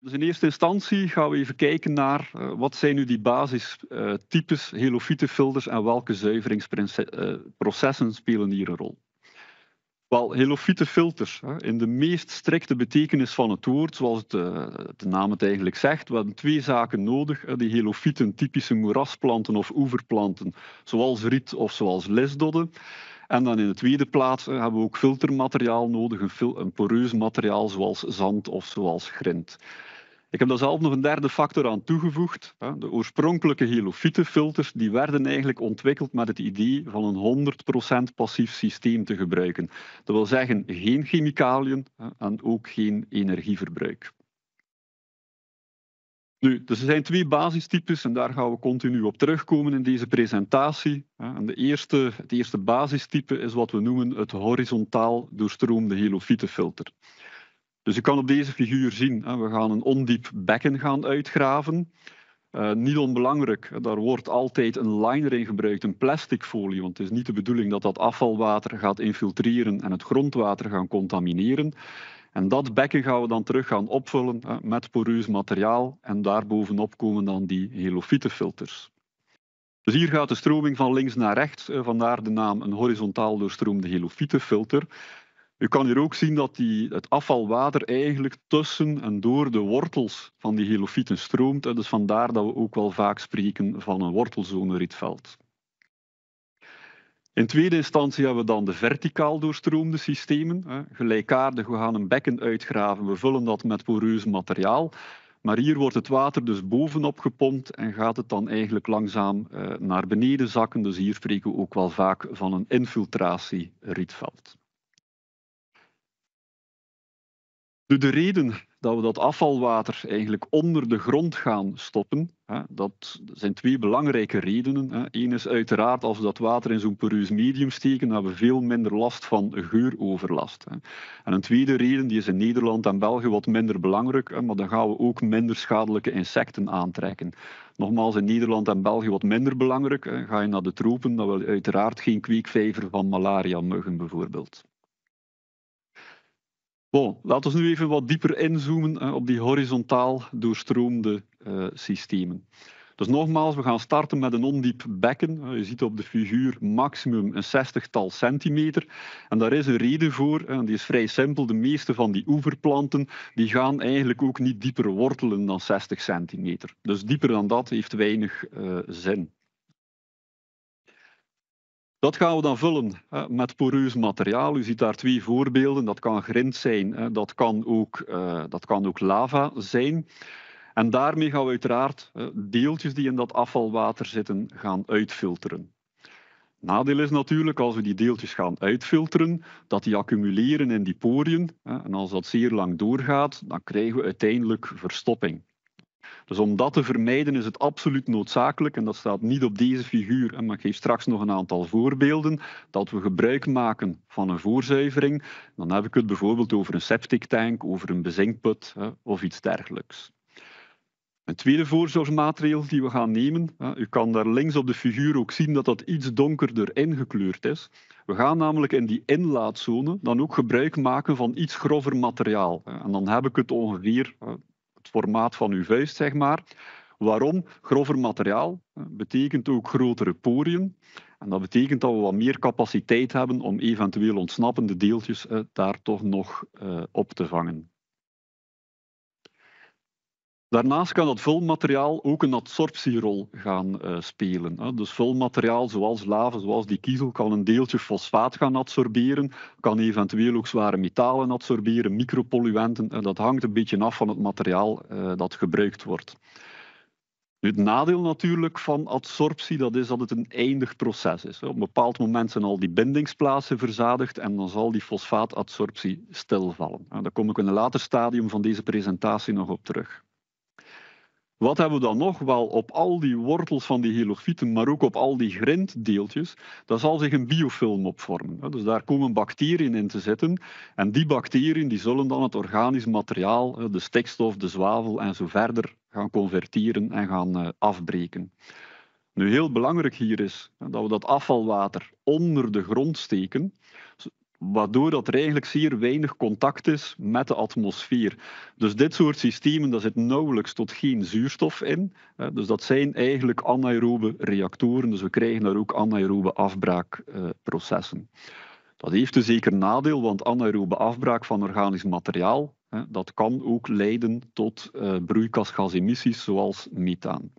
Dus in eerste instantie gaan we even kijken naar eh, wat zijn nu die basistypes uh, helofyte filters en welke zuiveringsprocessen spelen hier een rol. Wel, helofyte filters, in de meest strikte betekenis van het woord, zoals het, eh, de naam het eigenlijk zegt, we hebben twee zaken nodig. die helofyten, typische moerasplanten of oeverplanten, zoals riet of zoals lisdodden. En dan in de tweede plaats eh, hebben we ook filtermateriaal nodig, een, poreus materiaal zoals zand of zoals grind. Ik heb daar zelf nog een derde factor aan toegevoegd. De oorspronkelijke helofietenfilters die werden eigenlijk ontwikkeld met het idee van een 100% passief systeem te gebruiken. Dat wil zeggen geen chemicaliën en ook geen energieverbruik. Nu, dus er zijn twee basistypes en daar gaan we continu op terugkomen in deze presentatie. En de eerste, het eerste basistype is wat we noemen het horizontaal doorstroomde helofietenfilter. Dus je kan op deze figuur zien, we gaan een ondiep bekken gaan uitgraven. Eh, niet onbelangrijk, daar wordt altijd een liner in gebruikt, een plastic folie, want het is niet de bedoeling dat dat afvalwater gaat infiltreren en het grondwater gaan contamineren. En dat bekken gaan we dan terug gaan opvullen met poreus materiaal en daarbovenop komen dan die helofyte filters. Dus hier gaat de stroming van links naar rechts, eh, vandaar de naam een horizontaal doorstroomde helofyte filter. U kan hier ook zien dat die, het afvalwater eigenlijk tussen en door de wortels van die helofieten stroomt. Dus vandaar dat we ook wel vaak spreken van een wortelzone-rietveld. In tweede instantie hebben we dan de verticaal doorstroomde systemen. Gelijkaardig, we gaan een bekken uitgraven, we vullen dat met poreus materiaal. Maar hier wordt het water dus bovenop gepompt en gaat het dan eigenlijk langzaam eh, naar beneden zakken. Dus hier spreken we ook wel vaak van een infiltratie de reden dat we dat afvalwater eigenlijk onder de grond gaan stoppen. Dat zijn twee belangrijke redenen. Eén is uiteraard, als we dat water in zo'n poreus medium steken, hebben we veel minder last van geuroverlast. En een tweede reden, die is in Nederland en België wat minder belangrijk, maar dan gaan we ook minder schadelijke insecten aantrekken. Nogmaals, in Nederland en België wat minder belangrijk. Ga je naar de tropen, dan wil je uiteraard geen kweekvijver van malaria-muggen bijvoorbeeld. Bon, laten we nu even wat dieper inzoomen op die horizontaal doorstroomde eh, systemen. Dus nogmaals, we gaan starten met een ondiep bekken. Eh, je ziet op de figuur maximum een zestigtal centimeter. En daar is een reden voor, die is vrij simpel. De meeste van die oeverplanten die gaan eigenlijk ook niet dieper wortelen dan 60 centimeter. Dus dieper dan dat heeft weinig eh, zin. Dat gaan we dan vullen eh, met poreus materiaal. U ziet daar twee voorbeelden. Dat kan grind zijn, eh, dat, kan ook, eh, dat kan ook lava zijn. En daarmee gaan we uiteraard deeltjes die in dat afvalwater zitten gaan uitfilteren. Nadeel is natuurlijk, als we die deeltjes gaan uitfilteren, dat die accumuleren in die poriën. En als dat zeer lang doorgaat, dan krijgen we uiteindelijk verstopping. Dus om dat te vermijden is het absoluut noodzakelijk, en dat staat niet op deze figuur, maar ik geef straks nog een aantal voorbeelden, dat we gebruik maken van een voorzuivering. Dan heb ik het bijvoorbeeld over een septic tank, over een bezinkput of iets dergelijks. Een tweede voorzorgsmaatregel die we gaan nemen, u kan daar links op de figuur ook zien dat dat iets donkerder ingekleurd is. We gaan namelijk in die inlaatzone dan ook gebruik maken van iets grover materiaal. En dan heb ik het ongeveer formaat van uw vuist, zeg maar. Waarom? Grover materiaal betekent ook grotere poriën. En dat betekent dat we wat meer capaciteit hebben om eventueel ontsnappende deeltjes daar toch nog eh, op te vangen. Daarnaast kan dat vulmateriaal ook een adsorptierol gaan eh, spelen. Dus vulmateriaal zoals lava, zoals die kiezel, kan een deeltje fosfaat gaan adsorberen, kan eventueel ook zware metalen adsorberen, micropolluenten. dat hangt een beetje af van het materiaal eh, dat gebruikt wordt. Nu, het nadeel natuurlijk van adsorptie, dat is dat het een eindig proces is. Op een bepaald moment zijn al die bindingsplaatsen verzadigd en dan zal die fosfaatadsorptie stilvallen. Daar kom ik in een later stadium van deze presentatie nog op terug. Wat hebben we dan nog? Wel, op al die wortels van die helofieten, maar ook op al die grinddeeltjes, daar zal zich een biofilm op vormen. Dus daar komen bacteriën in te zitten. En die bacteriën die zullen dan het organisch materiaal, de stikstof, de zwavel en zo verder, gaan converteren en gaan eh, afbreken. Nu, heel belangrijk hier is dat we dat afvalwater onder de grond steken. Waardoor dat er eigenlijk zeer weinig contact is met de atmosfeer. Dus dit soort systemen, daar zit nauwelijks tot geen zuurstof in. Dus dat zijn eigenlijk anaerobe reactoren. Dus we krijgen daar ook anaerobe afbraakprocessen. Dat heeft een dus zeker nadeel, want anaerobe afbraak van organisch materiaal, dat kan ook leiden tot eh, broeikasgasemissies zoals methaan.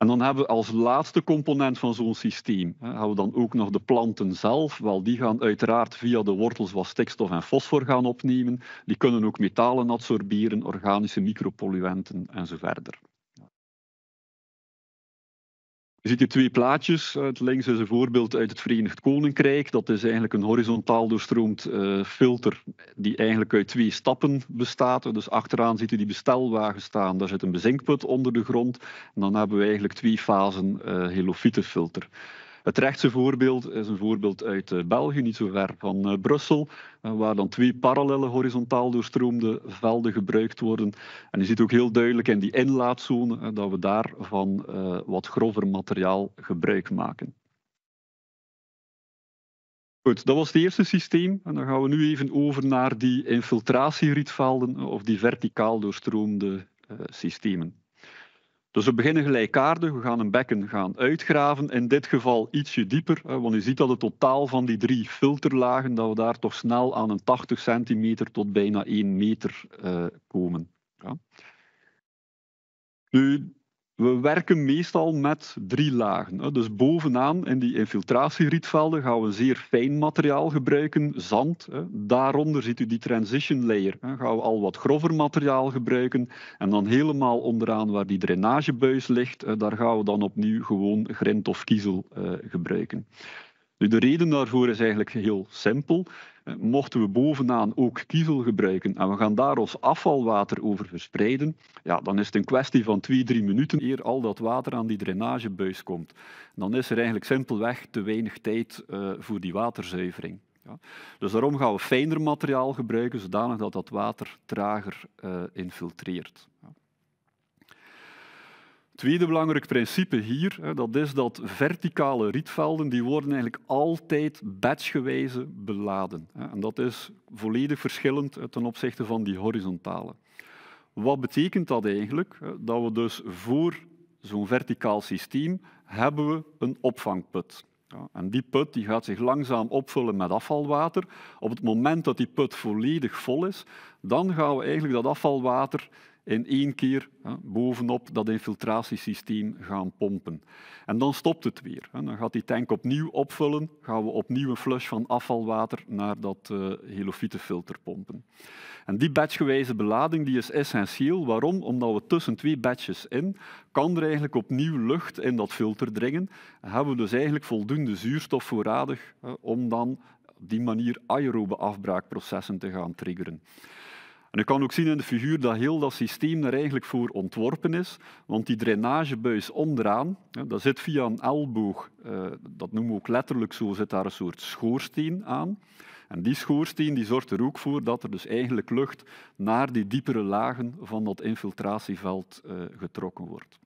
En dan hebben we als laatste component van zo'n systeem, hè, hebben we dan ook nog de planten zelf. want die gaan uiteraard via de wortels wat stikstof en fosfor gaan opnemen. Die kunnen ook metalen absorberen, organische micropolluanten en zo verder. Je ziet hier twee plaatjes. Het links is een voorbeeld uit het Verenigd Koninkrijk. Dat is eigenlijk een horizontaal doorstroomd eh, filter die eigenlijk uit twee stappen bestaat. Dus achteraan ziet u die bestelwagen staan. Daar zit een bezinkput onder de grond. En dan hebben we eigenlijk twee fasen uh, eh, filter. Het rechtse voorbeeld is een voorbeeld uit eh, België, niet zo ver van eh, Brussel, eh, waar dan twee parallele horizontaal doorstroomde velden gebruikt worden. En je ziet ook heel duidelijk in die inlaatzone dat we daar van wat grover materiaal gebruik maken. Goed, dat was het eerste systeem. En dan gaan we nu even over naar die infiltratierietvelden of die verticaal doorstroomde systemen. Dus we beginnen gelijkaardig. We gaan een bekken gaan uitgraven. In dit geval ietsje dieper. Want je ziet dat het totaal van die drie filterlagen, dat we daar toch snel aan een 80 centimeter tot bijna 1 meter eh, komen. Ja. Nu, we werken meestal met drie lagen. Dus bovenaan in die infiltratierietvelden gaan we zeer fijn materiaal gebruiken, zand. Daaronder ziet u die transition layer. Gaan we al wat grover materiaal gebruiken. En dan helemaal onderaan waar die drainagebuis ligt, daar gaan we dan opnieuw gewoon grind of kiezel eh, gebruiken. Nu, de reden daarvoor is eigenlijk heel simpel. Eh, mochten we bovenaan ook kiezel gebruiken en we gaan daar ons afvalwater over verspreiden, ja, dan is het een kwestie van twee, drie minuten eer al dat water aan die drainagebuis komt. Dan is er eigenlijk simpelweg te weinig tijd eh, voor die waterzuivering. Ja. Dus daarom gaan we fijner materiaal gebruiken, zodanig dat dat water trager eh, infiltreert. Ja. Tweede belangrijk principe hier, dat is dat verticale rietvelden die worden eigenlijk altijd batchgewijze beladen. En dat is volledig verschillend ten opzichte van die horizontale. Wat betekent dat eigenlijk? Dat we dus voor zo'n verticaal systeem hebben we een opvangput. en die put die gaat zich langzaam opvullen met afvalwater. Op het moment dat die put volledig vol is, dan gaan we eigenlijk dat afvalwater in één keer bovenop dat infiltratiesysteem gaan pompen. En dan stopt het weer. Hè. Dan gaat die tank opnieuw opvullen, gaan we opnieuw een flush van afvalwater naar dat uh, eh, helofietenfilter pompen. En die batchgewijze belading die is essentieel. Waarom? Omdat we tussen twee batches in kan er eigenlijk opnieuw lucht in dat filter dringen. hebben we dus eigenlijk voldoende zuurstof voorradig hè, om dan op die manier aerobe afbraakprocessen te gaan triggeren. En je kan ook zien in de figuur dat heel dat systeem er eigenlijk voor ontworpen is, want die drainagebuis onderaan, dat zit via een elboog, eh, dat noemen we ook letterlijk zo, zit daar een soort schoorsteen aan. En die schoorsteen die zorgt er ook voor dat er dus eigenlijk lucht naar die diepere lagen van dat infiltratieveld eh, getrokken wordt.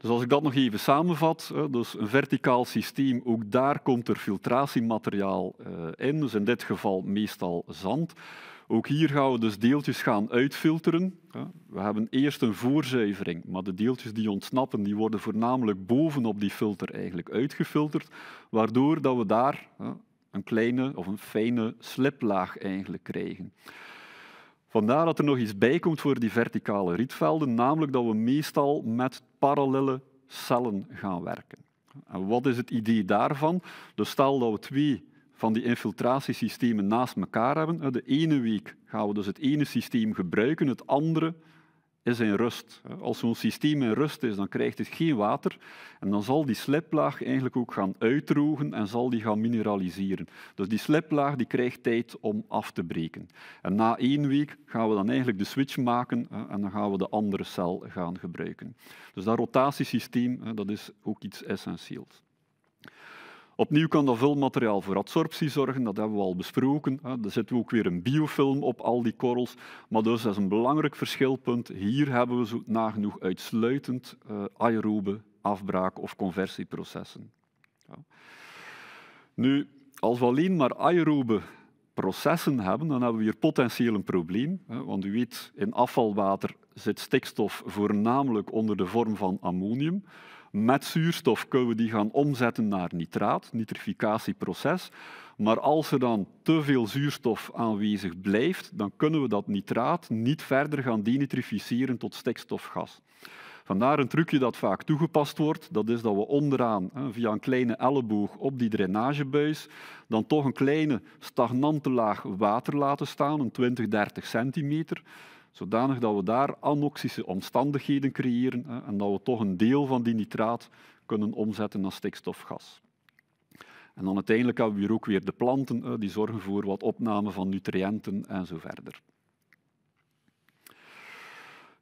Dus als ik dat nog even samenvat, dus een verticaal systeem, ook daar komt er filtratiemateriaal eh, in, dus in dit geval meestal zand. Ook hier gaan we dus deeltjes gaan uitfilteren. We hebben eerst een voorzuivering, maar de deeltjes die ontsnappen, die worden voornamelijk bovenop die filter eigenlijk uitgefilterd, waardoor dat we daar een kleine of een fijne sliplaag eigenlijk krijgen. Vandaar dat er nog iets bij komt voor die verticale rietvelden, namelijk dat we meestal met parallele cellen gaan werken. En wat is het idee daarvan? Dus stel dat we twee van die infiltratiesystemen naast elkaar hebben. De ene week gaan we dus het ene systeem gebruiken, het andere is in rust. Als zo'n systeem in rust is, dan krijgt het geen water en dan zal die sliplaag eigenlijk ook gaan uitdrogen en zal die gaan mineraliseren. Dus die sliplaag die krijgt tijd om af te breken. En na één week gaan we dan eigenlijk de switch maken en dan gaan we de andere cel gaan gebruiken. Dus dat rotatiesysteem, dat is ook iets essentieels. Opnieuw kan dat vulmateriaal voor adsorptie zorgen, dat hebben we al besproken. Daar zetten we ook weer een biofilm op al die korrels. Maar dus dat is een belangrijk verschilpunt. Hier hebben we zo nagenoeg uitsluitend eh, aerobe afbraak- of conversieprocessen. Nu, als we alleen maar aerobe processen hebben, dan hebben we hier potentieel een probleem. Want u weet, in afvalwater zit stikstof voornamelijk onder de vorm van ammonium. Met zuurstof kunnen we die gaan omzetten naar nitraat, nitrificatieproces. Maar als er dan te veel zuurstof aanwezig blijft, dan kunnen we dat nitraat niet verder gaan denitrificeren tot stikstofgas. Vandaar een trucje dat vaak toegepast wordt. Dat is dat we onderaan via een kleine elleboog op die drainagebuis dan toch een kleine stagnante laag water laten staan, een 20, 30 centimeter zodanig dat we daar anoxische omstandigheden creëren en dat we toch een deel van die nitraat kunnen omzetten naar stikstofgas. En dan uiteindelijk hebben we hier ook weer de planten, die zorgen voor wat opname van nutriënten en zo verder.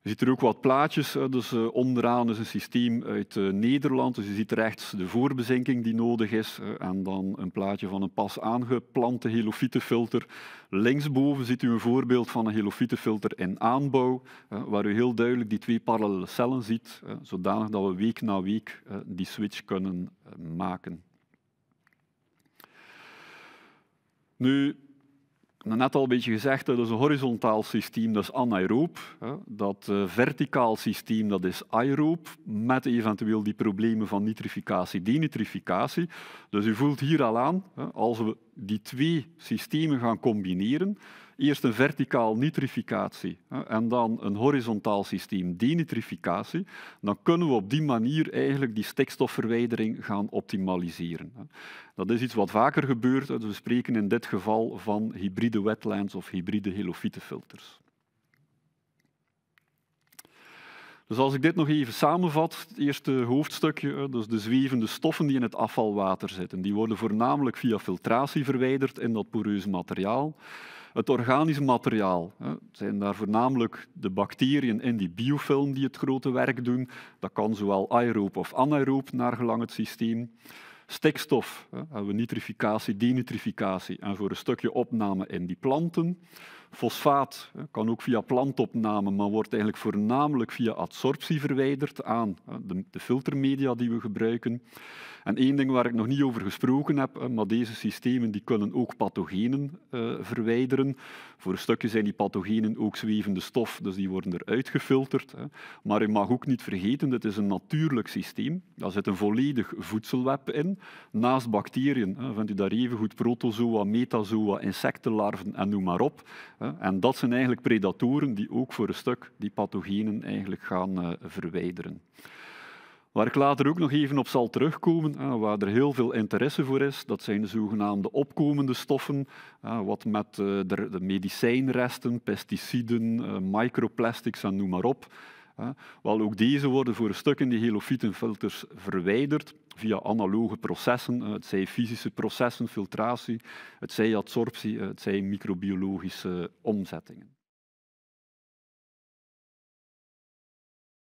Je ziet er ook wat plaatjes. Dus eh, onderaan is een systeem uit eh, Nederland. Dus je ziet rechts de voorbezinking die nodig is. Eh, en dan een plaatje van een pas aangeplante helofietenfilter. Linksboven ziet u een voorbeeld van een helofietenfilter in aanbouw, waar u heel duidelijk die twee parallele cellen ziet, zodanig dat we week na week die switch kunnen maken. Nu, net al een beetje gezegd, dat is een horizontaal systeem, dat is anaeroop. Dat eh, verticaal systeem, dat is aeroop, met eventueel die problemen van nitrificatie, denitrificatie. Dus u voelt hier al aan, als we die twee systemen gaan combineren, Eerst een verticaal nitrificatie en dan een horizontaal systeem denitrificatie. Dan kunnen we op die manier eigenlijk die stikstofverwijdering gaan optimaliseren. Dat is iets wat vaker gebeurt. Dus we spreken in dit geval van hybride wetlands of hybride helofietenfilters. Dus als ik dit nog even samenvat, het eerste hoofdstukje, dus de zwevende stoffen die in het afvalwater zitten, die worden voornamelijk via filtratie verwijderd in dat poreuze materiaal. Het organische materiaal zijn daar voornamelijk de bacteriën in die biofilm die het grote werk doen. Dat kan zowel aeroop of anaeroop, naar gelang het systeem. Stikstof hebben we nitrificatie, denitrificatie en voor een stukje opname in die planten. Fosfaat kan ook via plantopname, maar wordt eigenlijk voornamelijk via adsorptie verwijderd aan de, filtermedia die we gebruiken. En één ding waar ik nog niet over gesproken heb, maar deze systemen die kunnen ook pathogenen eh, verwijderen. Voor een stukje zijn die pathogenen ook zwevende stof, dus die worden eruit gefilterd. Maar u mag ook niet vergeten, dit is een natuurlijk systeem. Daar zit een volledig voedselweb in. Naast bacteriën vindt u daar even goed protozoa, metazoa, insectenlarven en noem maar op. En dat zijn eigenlijk predatoren die ook voor een stuk die pathogenen eigenlijk gaan eh, verwijderen. Waar ik later ook nog even op zal terugkomen, waar er heel veel interesse voor is, dat zijn de zogenaamde opkomende stoffen, wat met eh, de medicijnresten, pesticiden, eh, microplastics en noem maar op, wel, ook deze worden voor een stuk in die helofytenfilters verwijderd via analoge processen, het zij fysische processen, filtratie, het zij adsorptie, het zij microbiologische omzettingen.